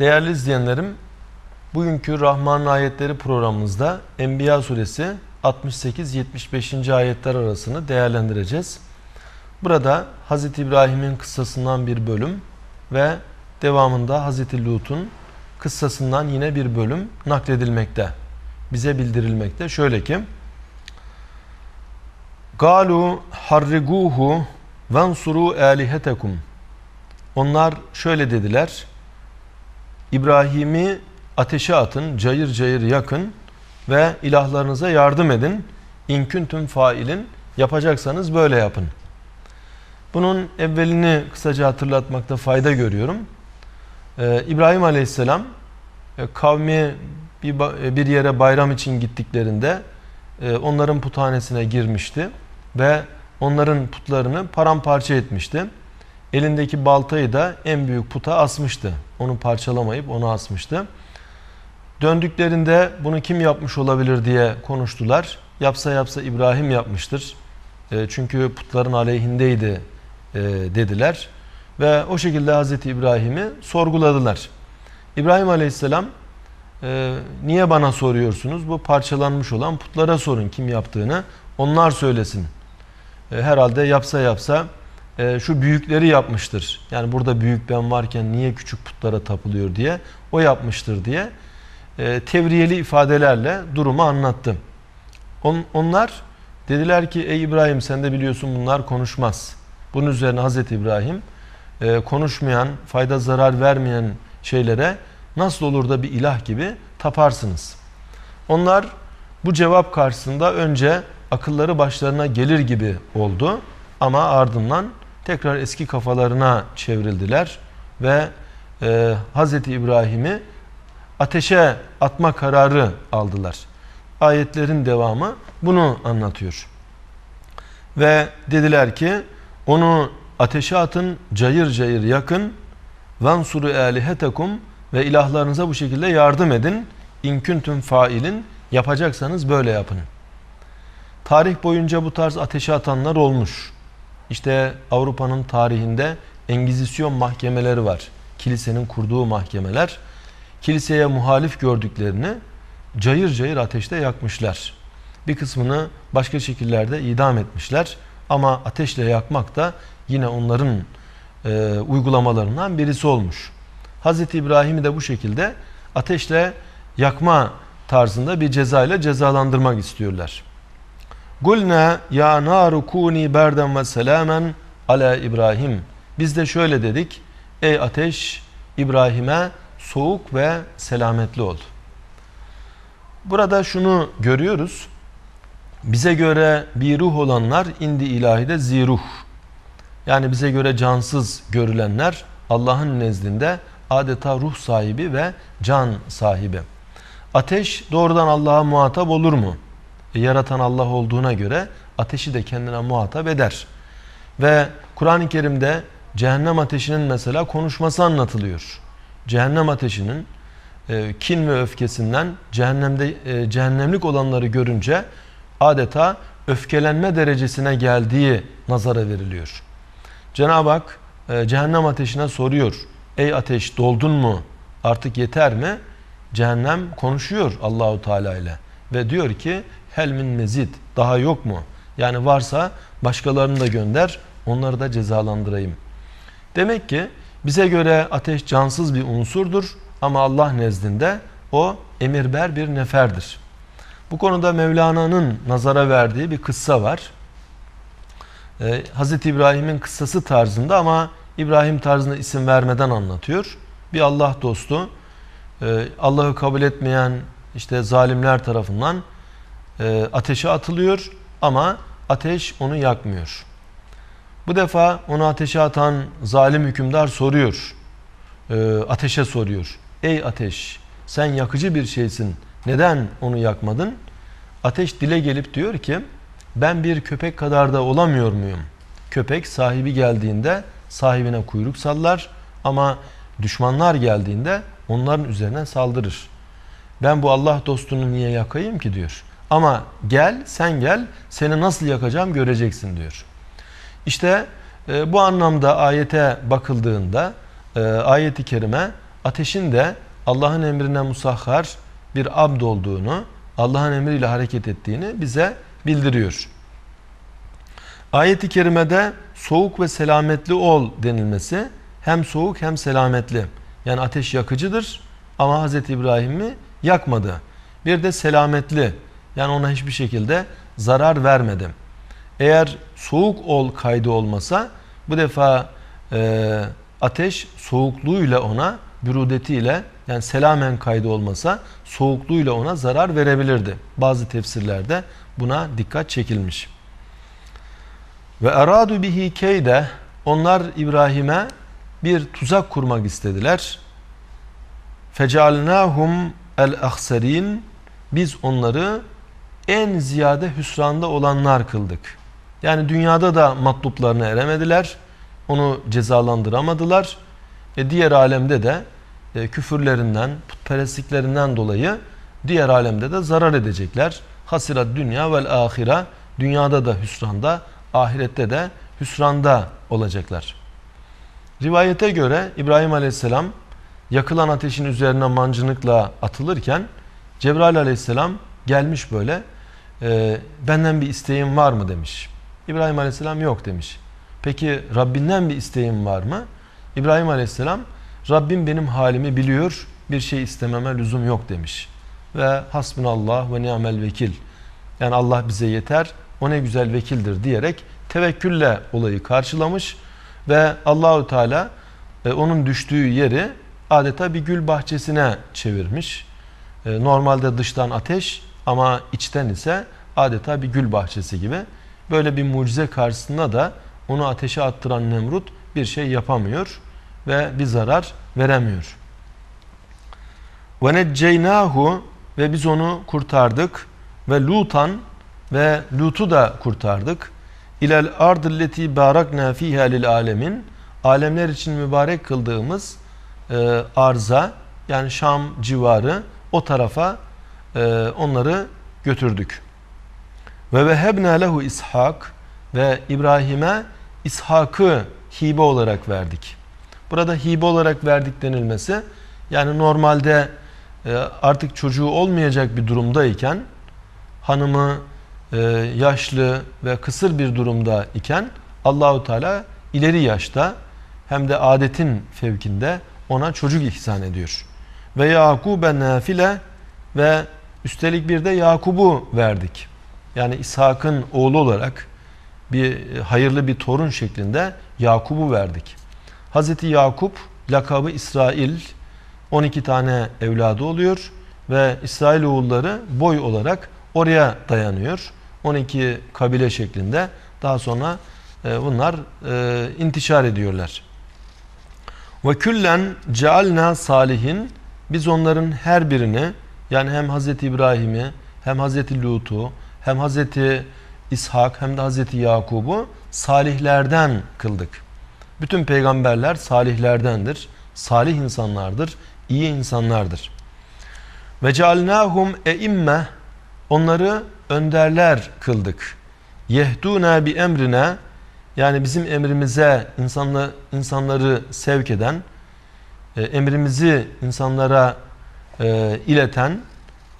Değerli izleyenlerim, bugünkü Rahman Ayetleri programımızda Enbiya suresi 68-75. ayetler arasını değerlendireceğiz. Burada Hz. İbrahim'in kıssasından bir bölüm ve devamında Hz. Lut'un kıssasından yine bir bölüm nakledilmekte. Bize bildirilmekte. Şöyle ki Galu harriguhu vensuru alihetekum Onlar şöyle dediler. İbrahim'i ateşe atın, cayır cayır yakın ve ilahlarınıza yardım edin. İnküntüm failin yapacaksanız böyle yapın. Bunun evvelini kısaca hatırlatmakta fayda görüyorum. Ee, İbrahim Aleyhisselam e, kavmi bir, e, bir yere bayram için gittiklerinde e, onların puthanesine girmişti ve onların putlarını paramparça etmişti. Elindeki baltayı da en büyük puta asmıştı. Onu parçalamayıp onu asmıştı. Döndüklerinde bunu kim yapmış olabilir diye konuştular. Yapsa yapsa İbrahim yapmıştır. E, çünkü putların aleyhindeydi e, dediler. Ve o şekilde Hazreti İbrahim'i sorguladılar. İbrahim Aleyhisselam e, niye bana soruyorsunuz? Bu parçalanmış olan putlara sorun kim yaptığını. Onlar söylesin. E, herhalde yapsa yapsa e, şu büyükleri yapmıştır. Yani burada büyük ben varken niye küçük putlara tapılıyor diye o yapmıştır diye e, tevriyeli ifadelerle durumu anlattım. On, onlar dediler ki ey İbrahim sen de biliyorsun bunlar konuşmaz. Bunun üzerine Hazreti İbrahim e, konuşmayan, fayda zarar vermeyen şeylere nasıl olur da bir ilah gibi taparsınız. Onlar bu cevap karşısında önce akılları başlarına gelir gibi oldu ama ardından tekrar eski kafalarına çevrildiler ve e, Hz. İbrahim'i ateşe atma kararı aldılar. Ayetlerin devamı bunu anlatıyor. Ve dediler ki onu ateşe atın, cayır cayır yakın. Vansuru alihetekum ve ilahlarınıza bu şekilde yardım edin. İnküntüm failin yapacaksanız böyle yapın. Tarih boyunca bu tarz ateşe atanlar olmuş. İşte Avrupa'nın tarihinde Engizisyon mahkemeleri var. Kilisenin kurduğu mahkemeler. Kiliseye muhalif gördüklerini cayır cayır ateşte yakmışlar. Bir kısmını başka şekillerde idam etmişler. Ama ateşle yakmak da yine onların e, uygulamalarından birisi olmuş. Hz. İbrahim'i de bu şekilde ateşle yakma tarzında bir ceza ile cezalandırmak istiyorlar. Gulna ya naru kuni berden ve selamen ala İbrahim. Biz de şöyle dedik. Ey ateş İbrahim'e soğuk ve selametli ol. Burada şunu görüyoruz. Bize göre bir ruh olanlar indi ilahide ziruh. Yani bize göre cansız görülenler Allah'ın nezdinde adeta ruh sahibi ve can sahibi. Ateş doğrudan Allah'a muhatap olur mu? yaratan Allah olduğuna göre ateşi de kendine muhatap eder. Ve Kur'an-ı Kerim'de cehennem ateşinin mesela konuşması anlatılıyor. Cehennem ateşinin e, kin ve öfkesinden cehennemde e, cehennemlik olanları görünce adeta öfkelenme derecesine geldiği nazara veriliyor. Cenab-ı Hak e, cehennem ateşine soruyor. Ey ateş doldun mu? Artık yeter mi? Cehennem konuşuyor Allahu Teala ile ve diyor ki helmin mezid daha yok mu? Yani varsa başkalarını da gönder onları da cezalandırayım. Demek ki bize göre ateş cansız bir unsurdur ama Allah nezdinde o emirber bir neferdir. Bu konuda Mevlana'nın nazara verdiği bir kıssa var. Ee, Hz. İbrahim'in kıssası tarzında ama İbrahim tarzında isim vermeden anlatıyor. Bir Allah dostu, e, Allah'ı kabul etmeyen işte zalimler tarafından e, ateşe atılıyor ama ateş onu yakmıyor. Bu defa onu ateşe atan zalim hükümdar soruyor. E, ateşe soruyor. Ey ateş sen yakıcı bir şeysin. Neden onu yakmadın? Ateş dile gelip diyor ki ben bir köpek kadar da olamıyor muyum? Köpek sahibi geldiğinde sahibine kuyruk sallar ama düşmanlar geldiğinde onların üzerine saldırır. Ben bu Allah dostunu niye yakayım ki diyor. Ama gel sen gel seni nasıl yakacağım göreceksin diyor. İşte e, bu anlamda ayete bakıldığında e, ayeti kerime ateşin de Allah'ın emrine musahhar bir abd olduğunu, Allah'ın emriyle hareket ettiğini bize bildiriyor. Ayet-i kerimede soğuk ve selametli ol denilmesi hem soğuk hem selametli. Yani ateş yakıcıdır ama Hz. İbrahim'i yakmadı. Bir de selametli yani ona hiçbir şekilde zarar vermedim. Eğer soğuk ol kaydı olmasa bu defa e, ateş soğukluğuyla ona bürudetiyle yani selamen kaydı olmasa soğukluğuyla ona zarar verebilirdi. Bazı tefsirlerde buna dikkat çekilmiş. Ve eradu bihi keyde onlar İbrahim'e bir tuzak kurmak istediler. Fecalnahum el ahserin biz onları en ziyade hüsranda olanlar kıldık. Yani dünyada da matluplarına eremediler. Onu cezalandıramadılar. E diğer alemde de e, küfürlerinden, putperestliklerinden dolayı diğer alemde de zarar edecekler. Hasirat dünya vel ahira dünyada da hüsranda, ahirette de hüsranda olacaklar. Rivayete göre İbrahim aleyhisselam yakılan ateşin üzerine mancınıkla atılırken Cebrail aleyhisselam Gelmiş böyle. E, benden bir isteğin var mı demiş. İbrahim Aleyhisselam yok demiş. Peki Rabbinden bir isteğin var mı? İbrahim Aleyhisselam Rabbim benim halimi biliyor. Bir şey istememe lüzum yok demiş. Ve hasbunallah ve ni'mel vekil. Yani Allah bize yeter. O ne güzel vekildir diyerek tevekkülle olayı karşılamış ve Allahu Teala e, onun düştüğü yeri adeta bir gül bahçesine çevirmiş. E, normalde dıştan ateş, ama içten ise adeta bir gül bahçesi gibi. Böyle bir mucize karşısında da onu ateşe attıran Nemrut bir şey yapamıyor ve bir zarar veremiyor. وَنَجَّيْنَاهُ Ve biz onu kurtardık. Ve Lutan ve Lut'u da kurtardık. İlel ardilleti barakna fiha lil alemin. Alemler için mübarek kıldığımız e, arza yani Şam civarı o tarafa e, onları götürdük. Ve vehebna lehu ishak ve İbrahim'e ishakı hibe olarak verdik. Burada hibe olarak verdik denilmesi yani normalde e, artık çocuğu olmayacak bir durumdayken hanımı e, yaşlı ve kısır bir durumda iken Allahu Teala ileri yaşta hem de adetin fevkinde ona çocuk ihsan ediyor. Ve Yakub'e nafile ve Üstelik bir de Yakub'u verdik. Yani İshak'ın oğlu olarak bir hayırlı bir torun şeklinde Yakub'u verdik. Hazreti Yakup lakabı İsrail 12 tane evladı oluyor ve İsrail oğulları boy olarak oraya dayanıyor. 12 kabile şeklinde daha sonra e, bunlar e, intişar ediyorlar. Ve küllen cealna salihin biz onların her birini yani hem Hazreti İbrahim'i hem Hazreti Lut'u hem Hazreti İshak hem de Hazreti Yakub'u salihlerden kıldık. Bütün peygamberler salihlerdendir. Salih insanlardır, iyi insanlardır. Ve cealnâhum eimme onları önderler kıldık. Yehdûnâ bi emrine yani bizim emrimize insanla, insanları sevk eden, e, emrimizi insanlara e, ileten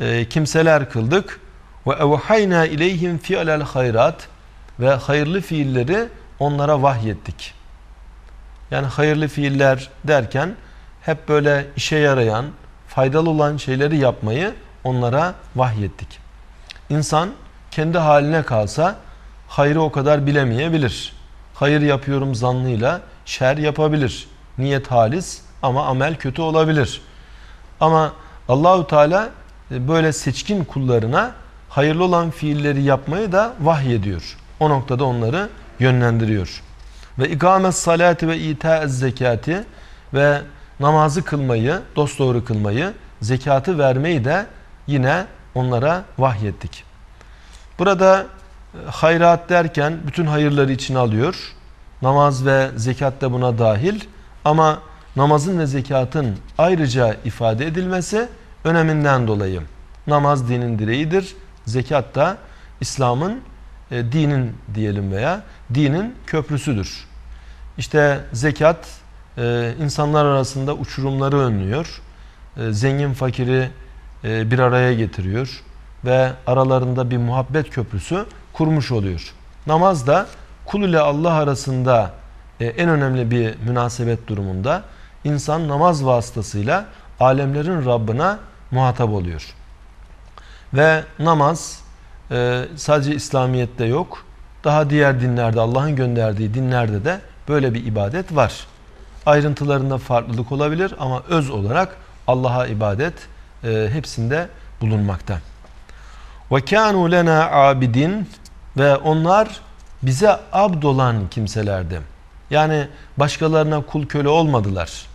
e, kimseler kıldık. Ve evhayna ileyhim fi'lel hayrat ve hayırlı fiilleri onlara vahyettik. Yani hayırlı fiiller derken hep böyle işe yarayan, faydalı olan şeyleri yapmayı onlara vahyettik. İnsan kendi haline kalsa hayrı o kadar bilemeyebilir. Hayır yapıyorum zannıyla şer yapabilir. Niyet halis ama amel kötü olabilir. Ama Allahu Teala e, böyle seçkin kullarına hayırlı olan fiilleri yapmayı da vahyediyor. O noktada onları yönlendiriyor. Ve ikamet salati ve ita'ez zekati ve namazı kılmayı, dosdoğru kılmayı, zekatı vermeyi de yine onlara vahyettik. Burada e, hayrat derken bütün hayırları içine alıyor. Namaz ve zekat da buna dahil. Ama namazın ve zekatın ayrıca ifade edilmesi öneminden dolayı namaz dinin direğidir. Zekat da İslam'ın e, dinin diyelim veya dinin köprüsüdür. İşte zekat e, insanlar arasında uçurumları önlüyor. E, zengin fakiri e, bir araya getiriyor ve aralarında bir muhabbet köprüsü kurmuş oluyor. Namaz da kul ile Allah arasında e, en önemli bir münasebet durumunda insan namaz vasıtasıyla alemlerin Rabbına muhatap oluyor. Ve namaz e, sadece İslamiyet'te yok. Daha diğer dinlerde, Allah'ın gönderdiği dinlerde de böyle bir ibadet var. Ayrıntılarında farklılık olabilir ama öz olarak Allah'a ibadet e, hepsinde bulunmakta. وَكَانُوا لَنَا abidin Ve onlar bize abd olan kimselerdi. Yani başkalarına kul köle olmadılar.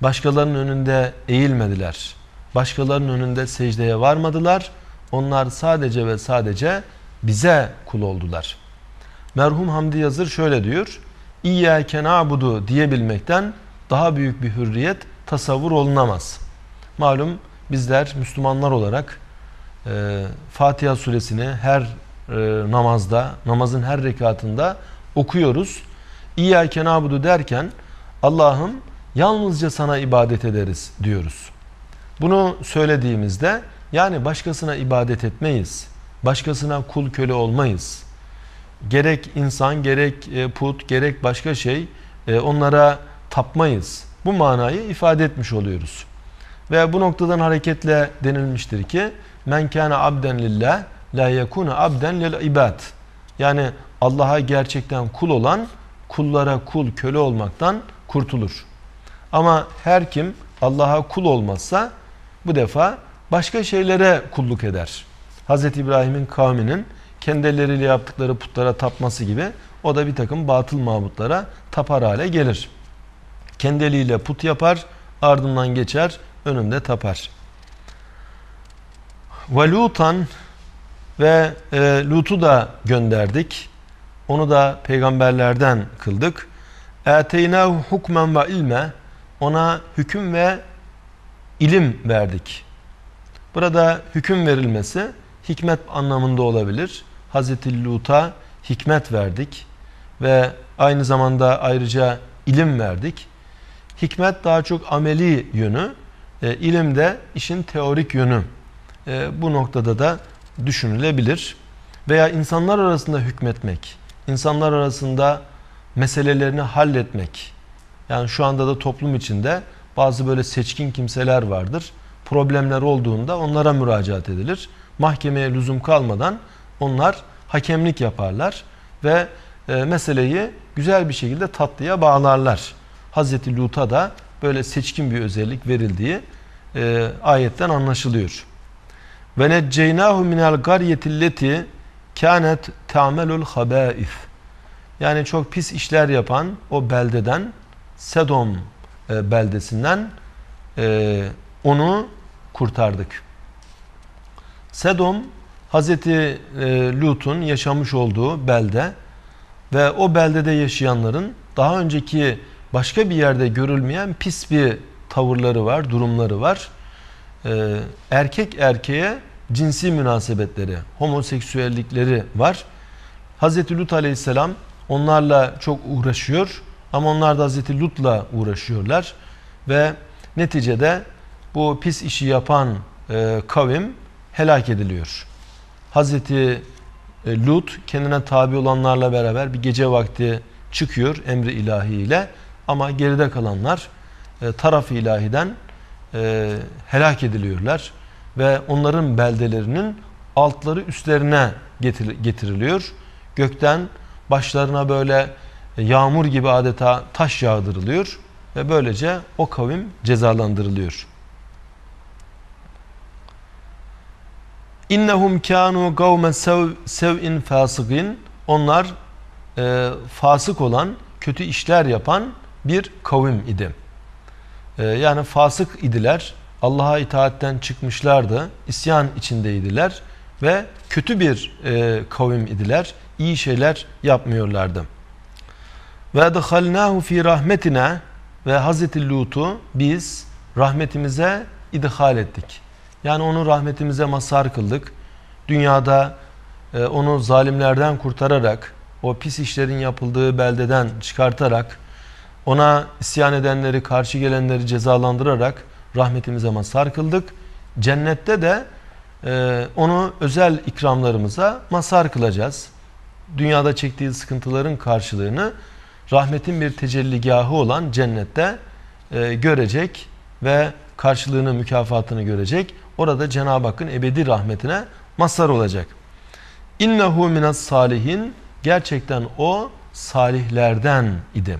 Başkalarının önünde eğilmediler. Başkalarının önünde secdeye varmadılar. Onlar sadece ve sadece bize kul oldular. Merhum Hamdi Yazır şöyle diyor. İyyâke na'budu diyebilmekten daha büyük bir hürriyet tasavvur olunamaz. Malum bizler Müslümanlar olarak e, Fatiha suresini her e, namazda, namazın her rekatında okuyoruz. İyyâke na'budu derken Allah'ım yalnızca sana ibadet ederiz diyoruz. Bunu söylediğimizde yani başkasına ibadet etmeyiz. Başkasına kul köle olmayız. Gerek insan, gerek e, put, gerek başka şey e, onlara tapmayız. Bu manayı ifade etmiş oluyoruz. Ve bu noktadan hareketle denilmiştir ki men kana abden lillah la yakuna abden lil ibad. Yani Allah'a gerçekten kul olan kullara kul köle olmaktan kurtulur. Ama her kim Allah'a kul olmazsa bu defa başka şeylere kulluk eder. Hz. İbrahim'in kavminin kendileriyle yaptıkları putlara tapması gibi o da bir takım batıl mabutlara tapar hale gelir. Kendiliğiyle put yapar, ardından geçer, önünde tapar. Ve Lutan ve e, Lut'u da gönderdik. Onu da peygamberlerden kıldık. Eteynahu hukmen ve ilme. Ona hüküm ve ilim verdik. Burada hüküm verilmesi hikmet anlamında olabilir. Hazreti Lut'a hikmet verdik ve aynı zamanda ayrıca ilim verdik. Hikmet daha çok ameli yönü, e, ilim de işin teorik yönü. E, bu noktada da düşünülebilir. Veya insanlar arasında hükmetmek, insanlar arasında meselelerini halletmek. Yani şu anda da toplum içinde bazı böyle seçkin kimseler vardır. Problemler olduğunda onlara müracaat edilir. Mahkemeye lüzum kalmadan onlar hakemlik yaparlar ve e, meseleyi güzel bir şekilde tatlıya bağlarlar. Hazreti Lut'a da böyle seçkin bir özellik verildiği e, ayetten anlaşılıyor. Ve necceynahu minel garyetilleti kânet ta'melul habâif. Yani çok pis işler yapan o beldeden Sedom e, beldesinden e, onu kurtardık. Sedom Hazreti E, Lut'un yaşamış olduğu belde ve o beldede yaşayanların daha önceki başka bir yerde görülmeyen pis bir tavırları var, durumları var. E, erkek erkeğe cinsi münasebetleri, homoseksüellikleri var. Hazreti Lut aleyhisselam onlarla çok uğraşıyor ama onlar da Hazreti Lut'la uğraşıyorlar. Ve neticede bu pis işi yapan e, kavim helak ediliyor. Hazreti e, Lut kendine tabi olanlarla beraber bir gece vakti çıkıyor emri ilahiyle ama geride kalanlar e, taraf ilahiden e, helak ediliyorlar ve onların beldelerinin altları üstlerine getir, getiriliyor. Gökten başlarına böyle yağmur gibi adeta taş yağdırılıyor ve böylece o kavim cezalandırılıyor. İnnehum kânû gavmen sev'in fasıgin. Onlar e, fasık olan, kötü işler yapan bir kavim idi. E, yani fasık idiler. Allah'a itaatten çıkmışlardı. isyan içindeydiler ve kötü bir e, kavim idiler. İyi şeyler yapmıyorlardı. Ve edhalnâhu fi rahmetina ve Hazreti Lut'u biz rahmetimize idhal ettik. Yani onu rahmetimize mazhar kıldık. Dünyada e, onu zalimlerden kurtararak, o pis işlerin yapıldığı beldeden çıkartarak, ona isyan edenleri, karşı gelenleri cezalandırarak rahmetimize mazhar kıldık. Cennette de e, onu özel ikramlarımıza mazhar kılacağız. Dünyada çektiği sıkıntıların karşılığını rahmetin bir tecelligahı olan cennette e, görecek ve karşılığını, mükafatını görecek. Orada Cenab-ı Hakk'ın ebedi rahmetine mazhar olacak. İnnehu minas salihin gerçekten o salihlerden idi.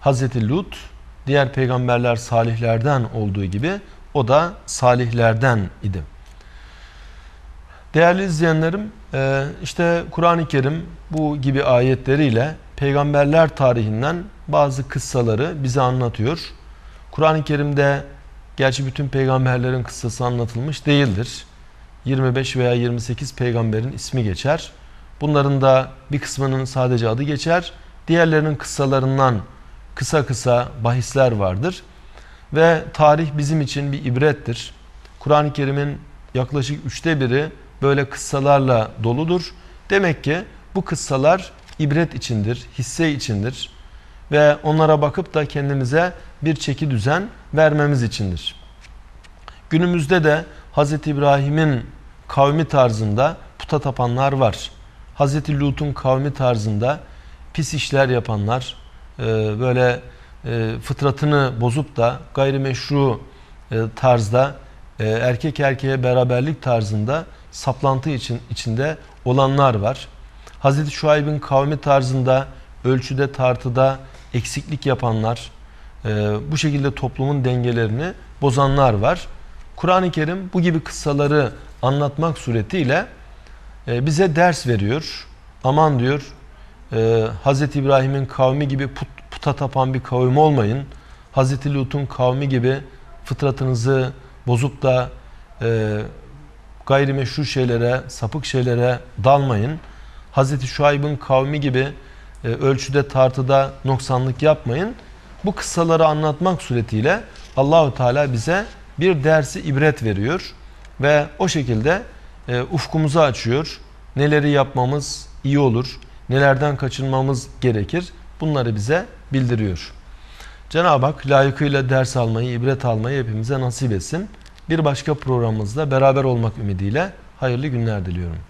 Hazreti Lut diğer peygamberler salihlerden olduğu gibi o da salihlerden idi. Değerli izleyenlerim e, işte Kur'an-ı Kerim bu gibi ayetleriyle peygamberler tarihinden bazı kıssaları bize anlatıyor. Kur'an-ı Kerim'de gerçi bütün peygamberlerin kıssası anlatılmış değildir. 25 veya 28 peygamberin ismi geçer. Bunların da bir kısmının sadece adı geçer. Diğerlerinin kıssalarından kısa kısa bahisler vardır. Ve tarih bizim için bir ibrettir. Kur'an-ı Kerim'in yaklaşık üçte biri böyle kıssalarla doludur. Demek ki bu kıssalar ibret içindir, hisse içindir ve onlara bakıp da kendimize bir çeki düzen vermemiz içindir. Günümüzde de Hz. İbrahim'in kavmi tarzında puta tapanlar var. Hz. Lut'un kavmi tarzında pis işler yapanlar, e, böyle e, fıtratını bozup da gayrimeşru e, tarzda erkek erkeğe beraberlik tarzında saplantı için içinde olanlar var. Hazreti Şuayb'in kavmi tarzında ölçüde tartıda eksiklik yapanlar, e, bu şekilde toplumun dengelerini bozanlar var. Kur'an-ı Kerim bu gibi kıssaları anlatmak suretiyle e, bize ders veriyor. Aman diyor e, Hz. İbrahim'in kavmi gibi put, puta tapan bir kavim olmayın. Hz. Lut'un kavmi gibi fıtratınızı bozup da e, gayrimeşru şeylere, sapık şeylere dalmayın. Hazreti Şuayb'ın kavmi gibi e, ölçüde tartıda noksanlık yapmayın. Bu kıssaları anlatmak suretiyle Allahu Teala bize bir dersi ibret veriyor ve o şekilde e, ufkumuzu açıyor. Neleri yapmamız iyi olur, nelerden kaçınmamız gerekir bunları bize bildiriyor. Cenab-ı Hak layıkıyla ders almayı, ibret almayı hepimize nasip etsin. Bir başka programımızda beraber olmak ümidiyle hayırlı günler diliyorum.